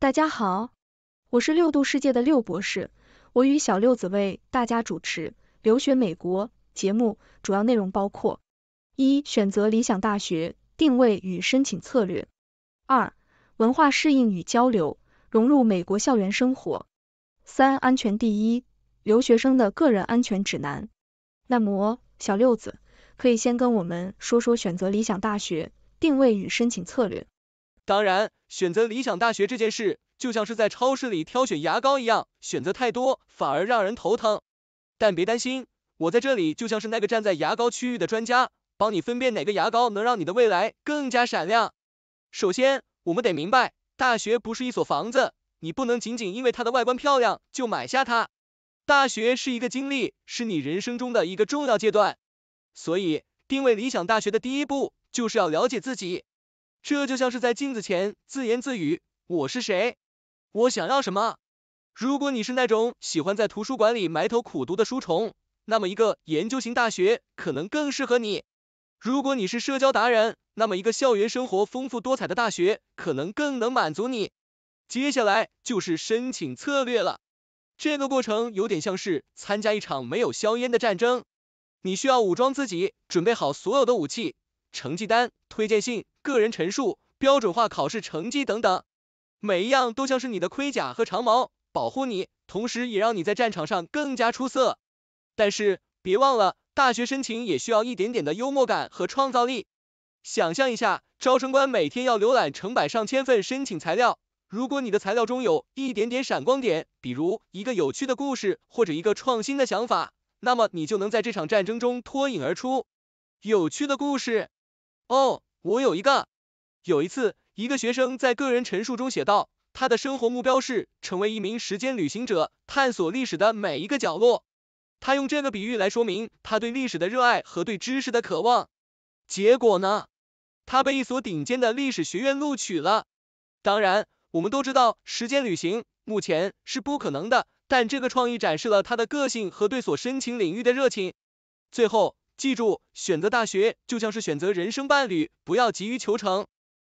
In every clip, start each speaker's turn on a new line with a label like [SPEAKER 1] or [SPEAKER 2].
[SPEAKER 1] 大家好，我是六度世界的六博士，我与小六子为大家主持留学美国节目。主要内容包括：一、选择理想大学定位与申请策略；二、文化适应与交流，融入美国校园生活；三、安全第一，留学生的个人安全指南。那么，小六子可以先跟我们说说选择理想大学定位与申请策略。
[SPEAKER 2] 当然，选择理想大学这件事，就像是在超市里挑选牙膏一样，选择太多反而让人头疼。但别担心，我在这里就像是那个站在牙膏区域的专家，帮你分辨哪个牙膏能让你的未来更加闪亮。首先，我们得明白，大学不是一所房子，你不能仅仅因为它的外观漂亮就买下它。大学是一个经历，是你人生中的一个重要阶段。所以，定位理想大学的第一步，就是要了解自己。这就像是在镜子前自言自语，我是谁，我想要什么。如果你是那种喜欢在图书馆里埋头苦读的书虫，那么一个研究型大学可能更适合你。如果你是社交达人，那么一个校园生活丰富多彩的大学可能更能满足你。接下来就是申请策略了，这个过程有点像是参加一场没有硝烟的战争，你需要武装自己，准备好所有的武器。成绩单、推荐信、个人陈述、标准化考试成绩等等，每一样都像是你的盔甲和长矛，保护你，同时也让你在战场上更加出色。但是别忘了，大学申请也需要一点点的幽默感和创造力。想象一下，招生官每天要浏览成百上千份申请材料，如果你的材料中有一点点闪光点，比如一个有趣的故事或者一个创新的想法，那么你就能在这场战争中脱颖而出。有趣的故事。哦，我有一个。有一次，一个学生在个人陈述中写道，他的生活目标是成为一名时间旅行者，探索历史的每一个角落。他用这个比喻来说明他对历史的热爱和对知识的渴望。结果呢，他被一所顶尖的历史学院录取了。当然，我们都知道时间旅行目前是不可能的，但这个创意展示了他的个性和对所申请领域的热情。最后。记住，选择大学就像是选择人生伴侣，不要急于求成，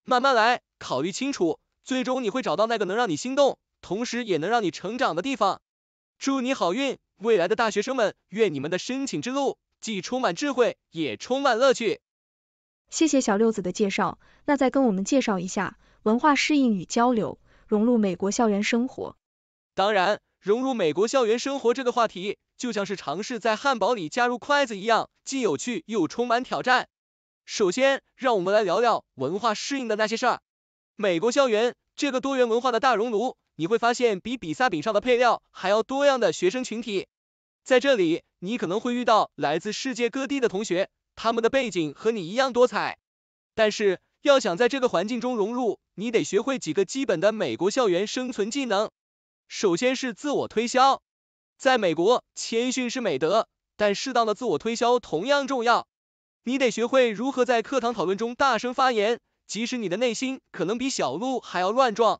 [SPEAKER 2] 慢慢来，考虑清楚，最终你会找到那个能让你心动，同时也能让你成长的地方。祝你好运，未来的大学生们，愿你们的申请之路既充满智慧，也充满乐趣。
[SPEAKER 1] 谢谢小六子的介绍，那再跟我们介绍一下文化适应与交流，融入美国校园生活。
[SPEAKER 2] 当然，融入美国校园生活这个话题。就像是尝试在汉堡里加入筷子一样，既有趣又充满挑战。首先，让我们来聊聊文化适应的那些事儿。美国校园这个多元文化的大熔炉，你会发现比比萨饼上的配料还要多样的学生群体。在这里，你可能会遇到来自世界各地的同学，他们的背景和你一样多彩。但是，要想在这个环境中融入，你得学会几个基本的美国校园生存技能。首先是自我推销。在美国，谦逊是美德，但适当的自我推销同样重要。你得学会如何在课堂讨论中大声发言，即使你的内心可能比小鹿还要乱撞。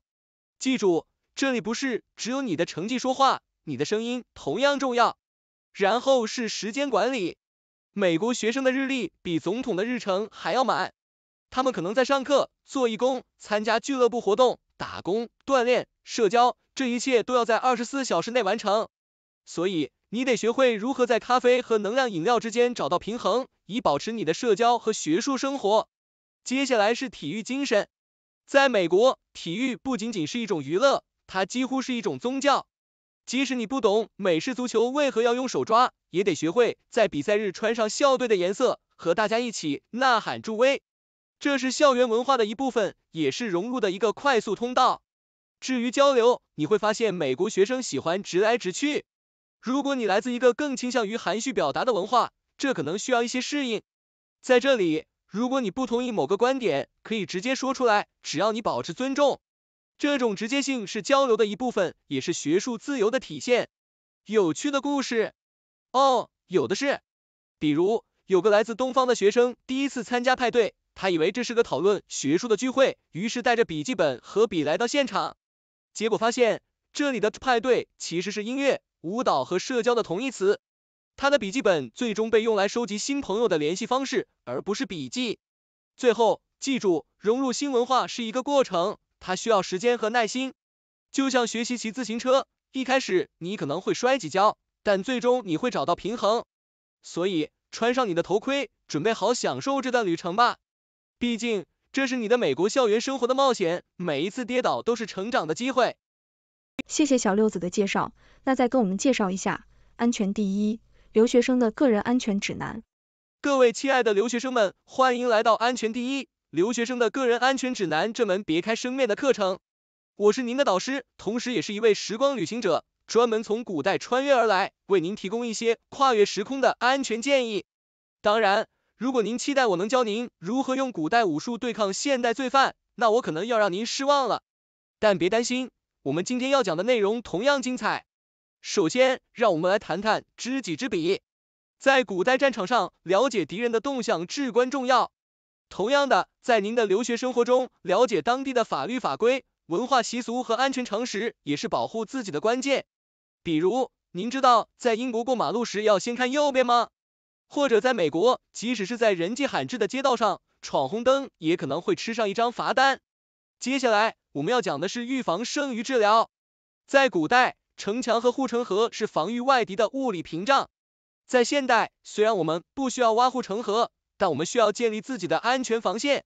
[SPEAKER 2] 记住，这里不是只有你的成绩说话，你的声音同样重要。然后是时间管理，美国学生的日历比总统的日程还要满，他们可能在上课、做义工、参加俱乐部活动、打工、锻炼、社交，这一切都要在二十四小时内完成。所以你得学会如何在咖啡和能量饮料之间找到平衡，以保持你的社交和学术生活。接下来是体育精神，在美国，体育不仅仅是一种娱乐，它几乎是一种宗教。即使你不懂美式足球为何要用手抓，也得学会在比赛日穿上校队的颜色，和大家一起呐喊助威。这是校园文化的一部分，也是融入的一个快速通道。至于交流，你会发现美国学生喜欢直来直去。如果你来自一个更倾向于含蓄表达的文化，这可能需要一些适应。在这里，如果你不同意某个观点，可以直接说出来，只要你保持尊重。这种直接性是交流的一部分，也是学术自由的体现。有趣的故事，哦，有的是。比如，有个来自东方的学生第一次参加派对，他以为这是个讨论学术的聚会，于是带着笔记本和笔来到现场，结果发现这里的派对其实是音乐。舞蹈和社交的同义词。他的笔记本最终被用来收集新朋友的联系方式，而不是笔记。最后，记住融入新文化是一个过程，它需要时间和耐心。就像学习骑自行车，一开始你可能会摔几跤，但最终你会找到平衡。所以，穿上你的头盔，准备好享受这段旅程吧。毕竟，这是你的美国校园生活的冒险，每一次跌倒都是成长的机会。
[SPEAKER 1] 谢谢小六子的介绍，那再跟我们介绍一下《安全第一：留学生的个人安全指南》。
[SPEAKER 2] 各位亲爱的留学生们，欢迎来到《安全第一：留学生的个人安全指南》这门别开生面的课程。我是您的导师，同时也是一位时光旅行者，专门从古代穿越而来，为您提供一些跨越时空的安全建议。当然，如果您期待我能教您如何用古代武术对抗现代罪犯，那我可能要让您失望了。但别担心。我们今天要讲的内容同样精彩。首先，让我们来谈谈知己知彼。在古代战场上，了解敌人的动向至关重要。同样的，在您的留学生活中，了解当地的法律法规、文化习俗和安全常识也是保护自己的关键。比如，您知道在英国过马路时要先看右边吗？或者在美国，即使是在人迹罕至的街道上，闯红灯也可能会吃上一张罚单。接下来我们要讲的是预防胜于治疗。在古代，城墙和护城河是防御外敌的物理屏障。在现代，虽然我们不需要挖护城河，但我们需要建立自己的安全防线。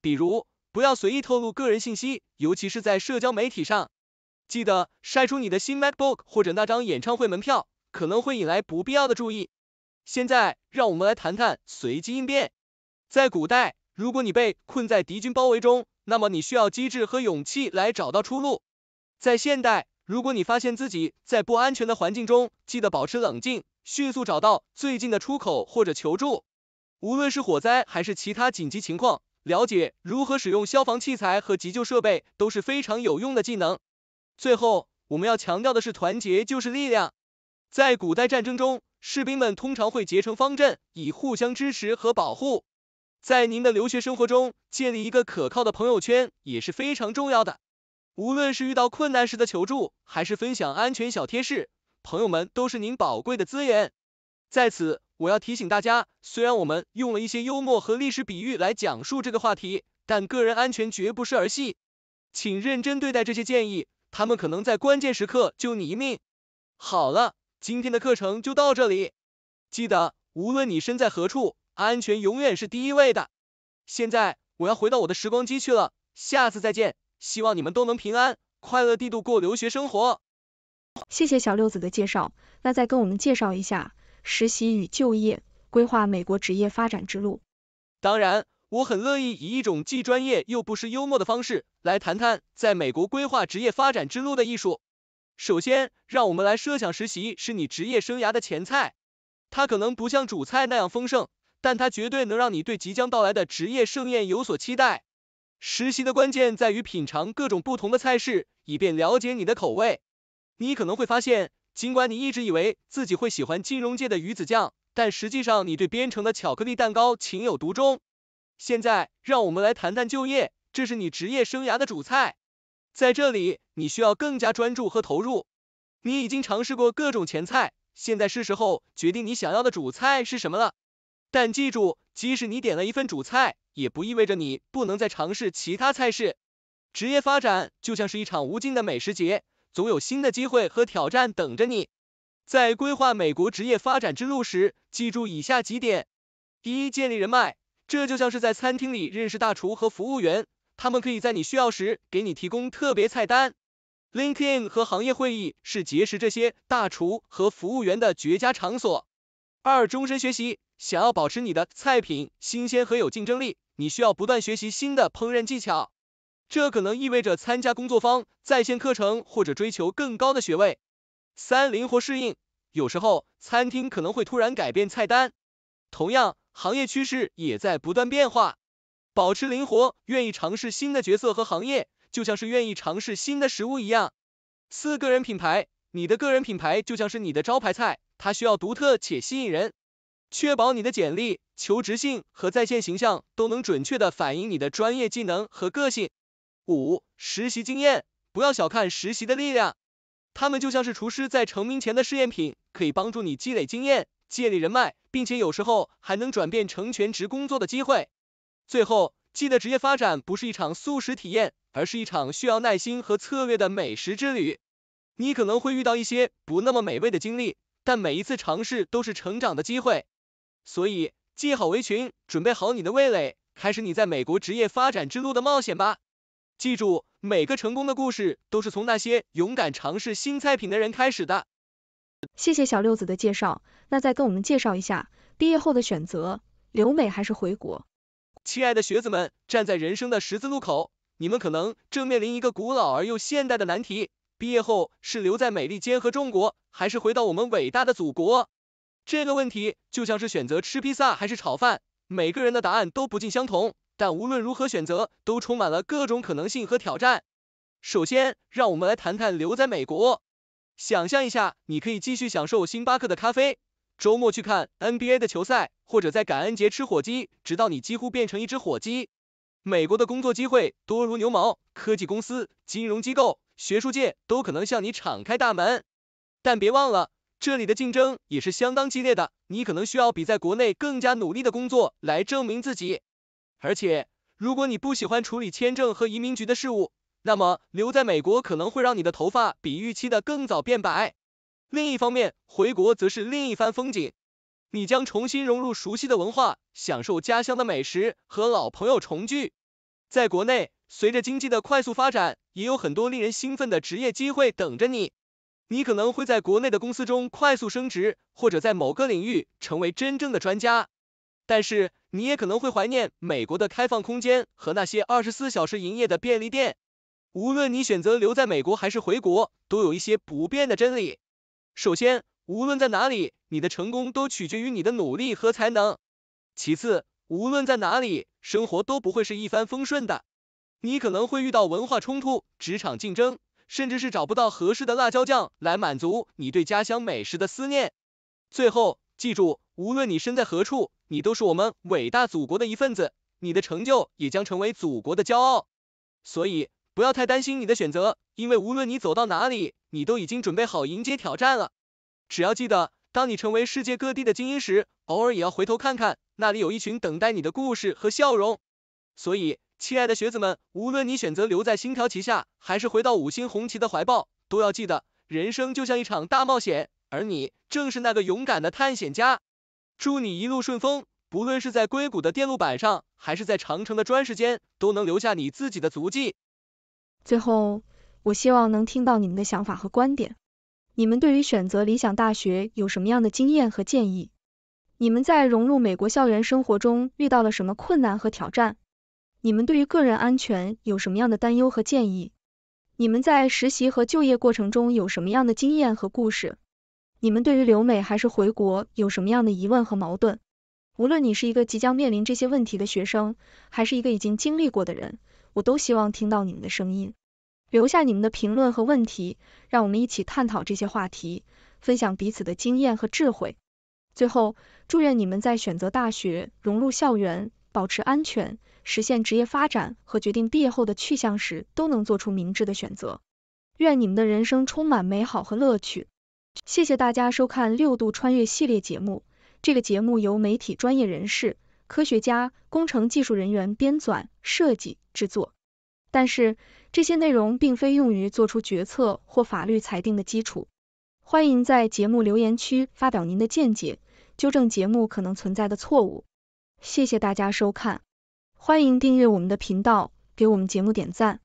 [SPEAKER 2] 比如，不要随意透露个人信息，尤其是在社交媒体上。记得晒出你的新 Macbook 或者那张演唱会门票，可能会引来不必要的注意。现在，让我们来谈谈随机应变。在古代，如果你被困在敌军包围中，那么你需要机智和勇气来找到出路。在现代，如果你发现自己在不安全的环境中，记得保持冷静，迅速找到最近的出口或者求助。无论是火灾还是其他紧急情况，了解如何使用消防器材和急救设备都是非常有用的技能。最后，我们要强调的是团结就是力量。在古代战争中，士兵们通常会结成方阵，以互相支持和保护。在您的留学生活中，建立一个可靠的朋友圈也是非常重要的。无论是遇到困难时的求助，还是分享安全小贴士，朋友们都是您宝贵的资源。在此，我要提醒大家，虽然我们用了一些幽默和历史比喻来讲述这个话题，但个人安全绝不是儿戏，请认真对待这些建议，他们可能在关键时刻救你一命。好了，今天的课程就到这里，记得无论你身在何处。安全永远是第一位的。现在我要回到我的时光机去了，下次再见。希望你们都能平安、快乐地度过留学生活。
[SPEAKER 1] 谢谢小六子的介绍，那再跟我们介绍一下实习与就业规划美国职业发展之路。
[SPEAKER 2] 当然，我很乐意以一种既专业又不失幽默的方式，来谈谈在美国规划职业发展之路的艺术。首先，让我们来设想实习是你职业生涯的前菜，它可能不像主菜那样丰盛。但它绝对能让你对即将到来的职业盛宴有所期待。实习的关键在于品尝各种不同的菜式，以便了解你的口味。你可能会发现，尽管你一直以为自己会喜欢金融界的鱼子酱，但实际上你对编程的巧克力蛋糕情有独钟。现在，让我们来谈谈就业，这是你职业生涯的主菜。在这里，你需要更加专注和投入。你已经尝试过各种前菜，现在是时候决定你想要的主菜是什么了。但记住，即使你点了一份主菜，也不意味着你不能再尝试其他菜式。职业发展就像是一场无尽的美食节，总有新的机会和挑战等着你。在规划美国职业发展之路时，记住以下几点：第一，建立人脉，这就像是在餐厅里认识大厨和服务员，他们可以在你需要时给你提供特别菜单。LinkedIn 和行业会议是结识这些大厨和服务员的绝佳场所。二、终身学习，想要保持你的菜品新鲜和有竞争力，你需要不断学习新的烹饪技巧。这可能意味着参加工作坊、在线课程或者追求更高的学位。三、灵活适应，有时候餐厅可能会突然改变菜单，同样，行业趋势也在不断变化，保持灵活，愿意尝试新的角色和行业，就像是愿意尝试新的食物一样。四、个人品牌，你的个人品牌就像是你的招牌菜。它需要独特且吸引人，确保你的简历、求职信和在线形象都能准确的反映你的专业技能和个性。五、实习经验，不要小看实习的力量，他们就像是厨师在成名前的试验品，可以帮助你积累经验、建立人脉，并且有时候还能转变成全职工作的机会。最后，记得职业发展不是一场素食体验，而是一场需要耐心和策略的美食之旅。你可能会遇到一些不那么美味的经历。但每一次尝试都是成长的机会，所以系好围裙，准备好你的味蕾，开始你在美国职业发展之路的冒险吧！记住，每个成功的故事都是从那些勇敢尝试新菜品的人开始的。谢谢小六子的介绍，
[SPEAKER 1] 那再跟我们介绍一下毕业后的选择，留美还是回国？
[SPEAKER 2] 亲爱的学子们，站在人生的十字路口，你们可能正面临一个古老而又现代的难题。毕业后是留在美利坚和中国，还是回到我们伟大的祖国？这个问题就像是选择吃披萨还是炒饭，每个人的答案都不尽相同。但无论如何选择，都充满了各种可能性和挑战。首先，让我们来谈谈留在美国。想象一下，你可以继续享受星巴克的咖啡，周末去看 NBA 的球赛，或者在感恩节吃火鸡，直到你几乎变成一只火鸡。美国的工作机会多如牛毛，科技公司、金融机构。学术界都可能向你敞开大门，但别忘了，这里的竞争也是相当激烈的，你可能需要比在国内更加努力的工作来证明自己。而且，如果你不喜欢处理签证和移民局的事务，那么留在美国可能会让你的头发比预期的更早变白。另一方面，回国则是另一番风景，你将重新融入熟悉的文化，享受家乡的美食和老朋友重聚。在国内。随着经济的快速发展，也有很多令人兴奋的职业机会等着你。你可能会在国内的公司中快速升职，或者在某个领域成为真正的专家。但是，你也可能会怀念美国的开放空间和那些二十四小时营业的便利店。无论你选择留在美国还是回国，都有一些不变的真理。首先，无论在哪里，你的成功都取决于你的努力和才能。其次，无论在哪里，生活都不会是一帆风顺的。你可能会遇到文化冲突、职场竞争，甚至是找不到合适的辣椒酱来满足你对家乡美食的思念。最后，记住，无论你身在何处，你都是我们伟大祖国的一份子，你的成就也将成为祖国的骄傲。所以，不要太担心你的选择，因为无论你走到哪里，你都已经准备好迎接挑战了。只要记得，当你成为世界各地的精英时，偶尔也要回头看看，那里有一群等待你的故事和笑容。所以，亲爱的学子们，无论你选择留在星条旗下，还是回到五星红旗的怀抱，都要记得，人生就像一场大冒险，而你正是那个勇敢的探险家。祝你一路顺风，不论是在硅谷的电路板上，还是在长城的砖石间，都能留下你自己的足迹。
[SPEAKER 1] 最后，我希望能听到你们的想法和观点，你们对于选择理想大学有什么样的经验和建议？你们在融入美国校园生活中遇到了什么困难和挑战？你们对于个人安全有什么样的担忧和建议？你们在实习和就业过程中有什么样的经验和故事？你们对于留美还是回国有什么样的疑问和矛盾？无论你是一个即将面临这些问题的学生，还是一个已经经历过的人，我都希望听到你们的声音，留下你们的评论和问题，让我们一起探讨这些话题，分享彼此的经验和智慧。最后，祝愿你们在选择大学、融入校园、保持安全。实现职业发展和决定毕业后的去向时，都能做出明智的选择。愿你们的人生充满美好和乐趣。谢谢大家收看《六度穿越》系列节目。这个节目由媒体专业人士、科学家、工程技术人员编纂、设计、制作。但是这些内容并非用于做出决策或法律裁定的基础。欢迎在节目留言区发表您的见解，纠正节目可能存在的错误。谢谢大家收看。欢迎订阅我们的频道，给我们节目点赞。